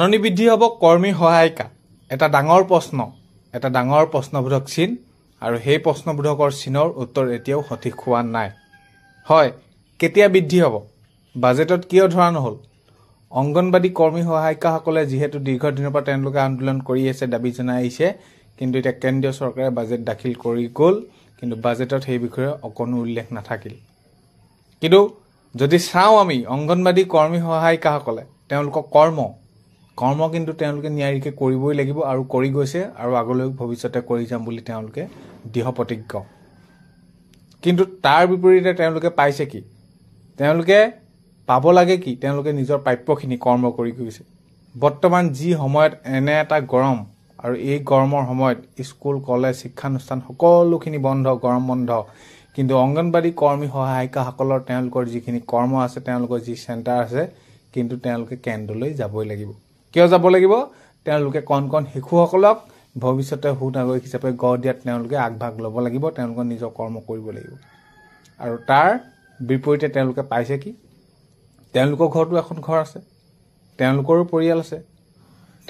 মাননি বৃদ্ধি হ'ব কৰ্মী সহায়িকা এটা ডাঙৰ প্ৰশ্ন এটা ডাঙৰ প্ৰশ্নবোধক চিন আৰু সেই প্ৰশ্নবোধকৰ চিনৰ উত্তৰ এতিয়াও সঠিক হোৱা নাই হয় কেতিয়া বৃদ্ধি হ'ব বাজেটত কিয় ধৰা নহ'ল অংগনবাদী কৰ্মী সহায়িকাসকলে যিহেতু দীৰ্ঘদিনৰ পৰা তেওঁলোকে আন্দোলন কৰি আছে দাবী জনাই আহিছে কিন্তু এতিয়া কেন্দ্ৰীয় চৰকাৰে বাজেট দাখিল কৰি গ'ল কিন্তু বাজেটত সেই বিষয়ে অকণো উল্লেখ নাথাকিল কিন্তু যদি চাওঁ আমি অংগনবাদী কৰ্মী সহায়িকাসকলে তেওঁলোকৰ কৰ্ম কৰ্ম কিন্তু তেওঁলোকে নিয়াৰিকে কৰিবই লাগিব আৰু কৰি গৈছে আৰু আগলৈ ভৱিষ্যতে কৰি যাম বুলি তেওঁলোকে দৃঢ় প্ৰতিজ্ঞ কিন্তু তাৰ বিপৰীতে তেওঁলোকে পাইছে কি তেওঁলোকে পাব লাগে কি তেওঁলোকে নিজৰ প্ৰাপ্যখিনি কৰ্ম কৰি গৈছে বৰ্তমান যি সময়ত এনে এটা গৰম আৰু এই গৰমৰ সময়ত স্কুল কলেজ শিক্ষানুষ্ঠান সকলোখিনি বন্ধ গৰম বন্ধ কিন্তু অংগনবাদী কৰ্মী সহায়িকাসকলৰ তেওঁলোকৰ যিখিনি কৰ্ম আছে তেওঁলোকৰ যি চেণ্টাৰ আছে কিন্তু তেওঁলোকে কেন্দ্ৰলৈ যাবই লাগিব কিয় যাব লাগিব তেওঁলোকে কণ কণ শিশুসকলক ভৱিষ্যতে সু নাগৰিক হিচাপে গঢ় দিয়াত তেওঁলোকে আগভাগ ল'ব লাগিব তেওঁলোকৰ নিজৰ কৰ্ম কৰিব লাগিব আৰু তাৰ বিপৰীতে তেওঁলোকে পাইছে কি তেওঁলোকৰ ঘৰতো এখন ঘৰ আছে তেওঁলোকৰো পৰিয়াল আছে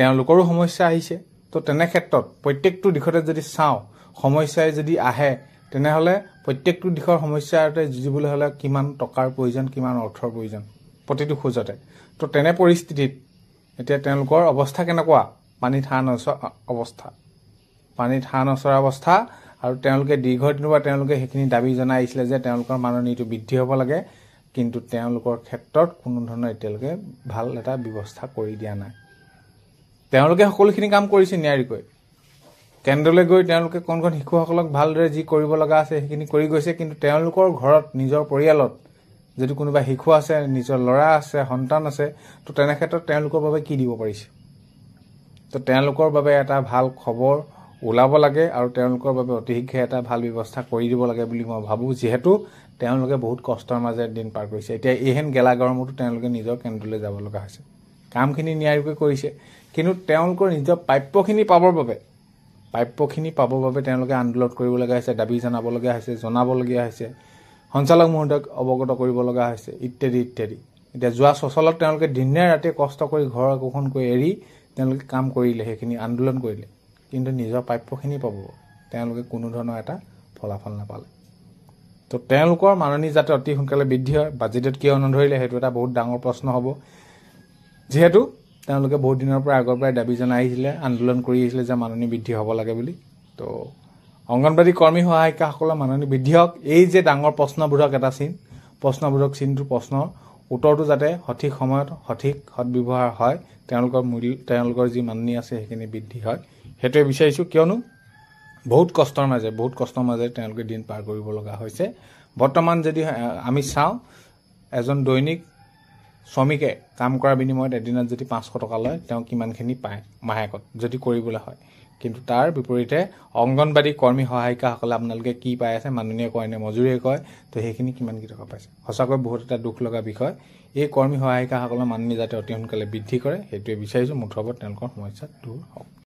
তেওঁলোকৰো সমস্যা আহিছে তো তেনে ক্ষেত্ৰত প্ৰত্যেকটো দিশতে যদি চাওঁ সমস্যাই যদি আহে তেনেহ'লে প্ৰত্যেকটো দিশৰ সমস্যাতে যুঁজিবলৈ হ'লে কিমান টকাৰ প্ৰয়োজন কিমান অৰ্থৰ প্ৰয়োজন প্ৰতিটো খোজতে তো তেনে পৰিস্থিতিত এতিয়া তেওঁলোকৰ অৱস্থা কেনেকুৱা পানীত হাঁহ নচৰা অৱস্থা পানীত হাঁহ নচৰা অৱস্থা আৰু তেওঁলোকে দীৰ্ঘ পৰা তেওঁলোকে সেইখিনি দাবী জনাই আহিছিলে যে তেওঁলোকৰ মাননীটো বৃদ্ধি হ'ব লাগে কিন্তু তেওঁলোকৰ ক্ষেত্ৰত কোনো ধৰণৰ এতিয়ালৈকে ভাল এটা ব্যৱস্থা কৰি দিয়া নাই তেওঁলোকে সকলোখিনি কাম কৰিছে নিয়াৰিকৈ কেন্দ্ৰলৈ গৈ তেওঁলোকে কণ কণ শিশুসকলক ভালদৰে যি কৰিব লগা আছে সেইখিনি কৰি গৈছে কিন্তু তেওঁলোকৰ ঘৰত নিজৰ পৰিয়ালত যদি কোনোবা শিশু আছে নিজৰ ল'ৰা আছে সন্তান আছে তো তেনে ক্ষেত্ৰত তেওঁলোকৰ বাবে কি দিব পাৰিছে তো তেওঁলোকৰ বাবে এটা ভাল খবৰ ওলাব লাগে আৰু তেওঁলোকৰ বাবে অতি শীঘ্ৰে এটা ভাল ব্যৱস্থা কৰি দিব লাগে বুলি মই ভাবোঁ যিহেতু তেওঁলোকে বহুত কষ্টৰ মাজে দিন পাৰ কৰিছে এতিয়া এইহেন গেলা গৰমতো তেওঁলোকে নিজৰ কেন্দ্ৰলৈ যাব লগা হৈছে কামখিনি নিয়াৰিকৈ কৰিছে কিন্তু তেওঁলোকৰ নিজৰ প্ৰাপ্যখিনি পাবৰ বাবে প্ৰাপ্যখিনি পাবৰ বাবে তেওঁলোকে আন্দোলন কৰিবলগীয়া হৈছে দাবী জনাবলগীয়া হৈছে জনাবলগীয়া হৈছে সঞ্চালক মহোদয়ক অৱগত কৰিব লগা হৈছে ইত্যাদি ইত্যাদি এতিয়া যোৱা চচলত তেওঁলোকে দিনে ৰাতিয়ে কষ্ট কৰি ঘৰ একোখন কৰি এৰি তেওঁলোকে কাম কৰিলে সেইখিনি আন্দোলন কৰিলে কিন্তু নিজৰ প্ৰাপ্যখিনি পাব তেওঁলোকে কোনো ধৰণৰ এটা ফলাফল নাপালে তো তেওঁলোকৰ মাননি যাতে অতি সোনকালে বৃদ্ধি হয় বাজেটত কিয় নধৰিলে সেইটো এটা বহুত ডাঙৰ প্ৰশ্ন হ'ব যিহেতু তেওঁলোকে বহুত দিনৰ পৰা আগৰ পৰাই দাবী জনাই আহিছিলে আন্দোলন কৰি আহিছিলে যে মাননি বৃদ্ধি হ'ব লাগে বুলি তো অংগনবাদী কৰ্মী সহায়িকাসকলৰ মাননি বৃদ্ধি হওক এই যে ডাঙৰ প্ৰশ্নবোধক এটা চিন প্ৰশ্নবোধক চিনটো প্ৰশ্নৰ উত্তৰটো যাতে সঠিক সময়ত সঠিক সদব্যৱহাৰ হয় তেওঁলোকৰ মূল্য তেওঁলোকৰ যি মাননি আছে সেইখিনি বৃদ্ধি হয় সেইটোৱে বিচাৰিছোঁ কিয়নো বহুত কষ্টৰ মাজে বহুত কষ্টৰ মাজে তেওঁলোকে দিন পাৰ কৰিব লগা হৈছে বৰ্তমান যদি আমি চাওঁ এজন দৈনিক শ্ৰমিকে কাম কৰাৰ বিনিময়ত এদিনত যদি পাঁচশ টকা লয় তেওঁ কিমানখিনি পায় মাহেকত যদি কৰিবলৈ হয় কিন্তু তাৰ বিপৰীতে অংগনবাদী কৰ্মী সহায়িকাসকলে আপোনালোকে কি পাই আছে মাননীয়ে কয় নে মজুৰিয়ে কয় তো সেইখিনি কিমান কি টকা পাইছে সঁচাকৈ বহুত এটা দুখ লগা বিষয় এই কৰ্মী সহায়িকাসকলৰ মাননী যাতে অতি সোনকালে বৃদ্ধি কৰে সেইটোৱে বিচাৰিছোঁ মুঠৰ ওপৰত তেওঁলোকৰ সমস্যা দূৰ হওক